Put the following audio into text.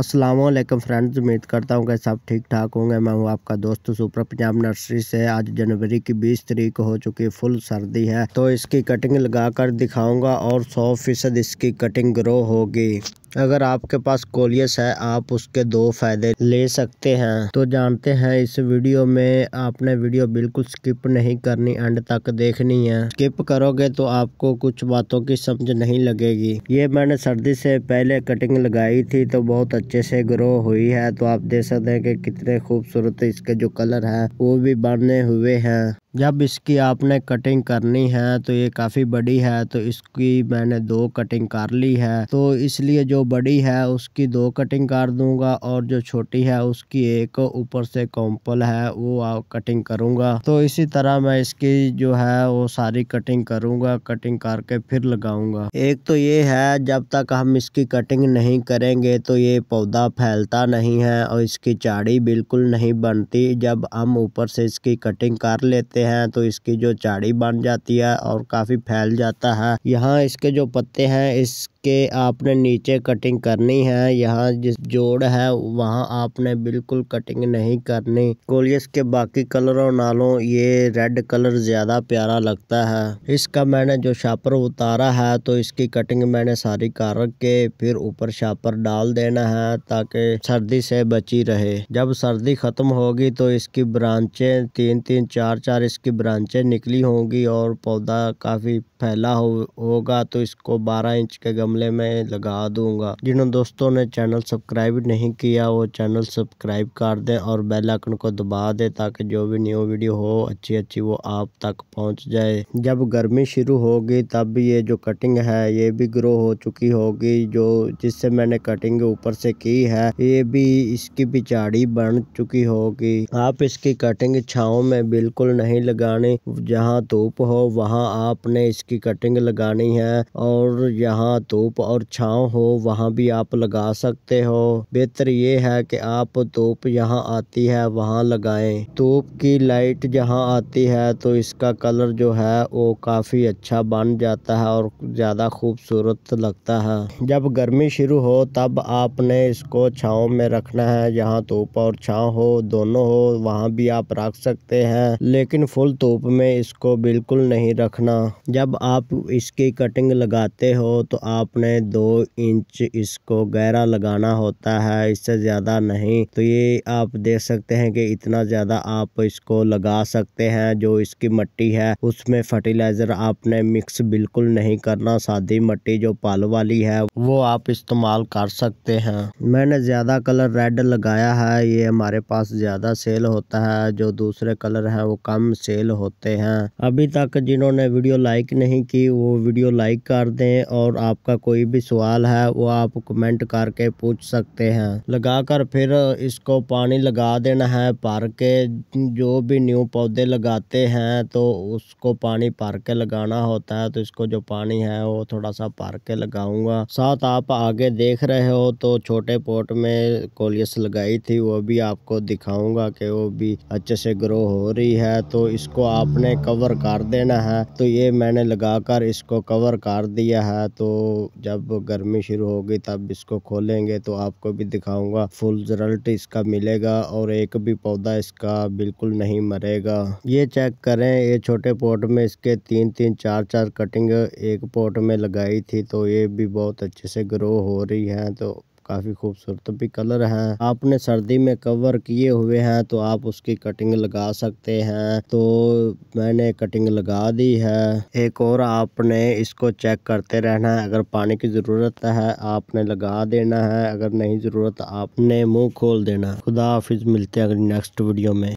Aslam friends उम्मीद करता हूँ कि सब ठीक ठाक होंगे मैं हूँ आपका दोस्त सुपर पंजाब नर्सरी से आज जनवरी की 20 तरीक हो चुकी फुल सर्दी है तो इसकी कटिंग लगा कर दिखाऊँगा और 100 फीसद इसकी कटिंग ग्रो होगी अगर आपके पास कोलियस है आप उसके दो फायदे ले सकते हैं तो जानते हैं इस वीडियो में आपने वीडियो बिल्कुल स्किप नहीं करनी एंड तक देखनी है स्किप करोगे तो आपको कुछ बातों की समझ नहीं लगेगी ये मैंने सर्दी से पहले कटिंग लगाई थी तो बहुत अच्छे से ग्रो हुई है तो आप देख सकते हैं कि कितने खूबसूरत इसके जो कलर है वो भी बने हुए हैं जब इसकी आपने कटिंग करनी है तो ये काफ़ी बड़ी है तो इसकी मैंने दो कटिंग कर ली है तो इसलिए जो बड़ी है उसकी दो कटिंग कर दूंगा और जो छोटी है उसकी एक ऊपर से कॉम्पल है वो कटिंग करूंगा तो इसी तरह मैं इसकी जो है वो सारी कटिंग करूंगा कटिंग करके फिर लगाऊंगा एक तो ये है जब तक हम इसकी कटिंग नहीं करेंगे तो ये पौधा फैलता नहीं है और इसकी चाड़ी बिल्कुल नहीं बनती जब हम ऊपर से इसकी कटिंग कर लेते हैं तो इसकी जो चाड़ी बन जाती है और काफ़ी फैल जाता है यहाँ इसके जो पत्ते हैं इस के आपने नीचे कटिंग करनी है यहाँ जिस जोड़ है वहाँ आपने बिल्कुल कटिंग नहीं करनी कोलियस के बाकी कलरों नालों ये रेड कलर ज़्यादा प्यारा लगता है इसका मैंने जो शापर उतारा है तो इसकी कटिंग मैंने सारी कर के फिर ऊपर शापर डाल देना है ताकि सर्दी से बची रहे जब सर्दी ख़त्म होगी तो इसकी ब्रांचें तीन तीन चार चार इसकी ब्रांचें निकली होंगी और पौधा काफ़ी फैला हो, होगा तो इसको बारह इंच के गम गमले में लगा दूंगा जिन दोस्तों ने चैनल सब्सक्राइब नहीं किया वो चैनल सब्सक्राइब कर दें और बेल आइकन को दबा दें ताकि जो भी न्यू वीडियो हो अच्छी अच्छी वो आप तक पहुंच जाए जब गर्मी शुरू होगी तब ये जो कटिंग है ये भी ग्रो हो चुकी होगी जो जिससे मैंने कटिंग ऊपर से की है ये भी इसकी पिछाड़ी बन चुकी होगी आप इसकी कटिंग छाँव में बिल्कुल नहीं लगानी जहाँ धूप हो वहाँ आपने इसकी कटिंग लगानी है और यहाँ तो धूप और छाँव हो वहाँ भी आप लगा सकते हो बेहतर ये है कि आप धूप यहाँ आती है वहाँ लगाएं धूप की लाइट जहाँ आती है तो इसका कलर जो है वो काफ़ी अच्छा बन जाता है और ज़्यादा खूबसूरत लगता है जब गर्मी शुरू हो तब आपने इसको छाँव में रखना है जहाँ धूप और छाँव हो दोनों हो वहाँ भी आप रख सकते हैं लेकिन फुल धूप में इसको बिल्कुल नहीं रखना जब आप इसकी कटिंग लगाते हो तो आप आपने दो इंच इसको गहरा लगाना होता है इससे ज्यादा नहीं तो ये आप देख सकते हैं कि इतना ज्यादा आप इसको लगा सकते हैं जो इसकी मट्टी है उसमें फर्टिलाइजर आपने मिक्स बिल्कुल नहीं करना सादी मट्टी जो पाल वाली है वो आप इस्तेमाल कर सकते हैं मैंने ज्यादा कलर रेड लगाया है ये हमारे पास ज्यादा सेल होता है जो दूसरे कलर है वो कम सेल होते हैं अभी तक जिन्होंने वीडियो लाइक नहीं की वो वीडियो लाइक कर दें और आपका कोई भी सवाल है वो आप कमेंट करके पूछ सकते हैं लगाकर फिर इसको पानी लगा देना है भर के जो भी न्यू पौधे लगाते हैं तो उसको पानी भर के लगाना होता है तो इसको जो पानी है वो थोड़ा सा भर के लगाऊंगा साथ आप आगे देख रहे हो तो छोटे पोट में कोलियस लगाई थी वो भी आपको दिखाऊंगा कि वो भी अच्छे से ग्रो हो रही है तो इसको आपने कवर कर देना है तो ये मैंने लगाकर इसको कवर कर दिया है तो जब गर्मी शुरू होगी तब इसको खोलेंगे तो आपको भी दिखाऊंगा फुल रिजल्ट इसका मिलेगा और एक भी पौधा इसका बिल्कुल नहीं मरेगा ये चेक करें ये छोटे पोट में इसके तीन तीन चार चार कटिंग एक पोट में लगाई थी तो ये भी बहुत अच्छे से ग्रो हो रही है तो काफी खूबसूरत भी कलर है आपने सर्दी में कवर किए हुए हैं तो आप उसकी कटिंग लगा सकते हैं तो मैंने कटिंग लगा दी है एक और आपने इसको चेक करते रहना है अगर पानी की ज़रूरत है आपने लगा देना है अगर नहीं ज़रूरत आपने मुंह खोल देना खुदा हाफिज़ मिलते हैं अगर नेक्स्ट वीडियो में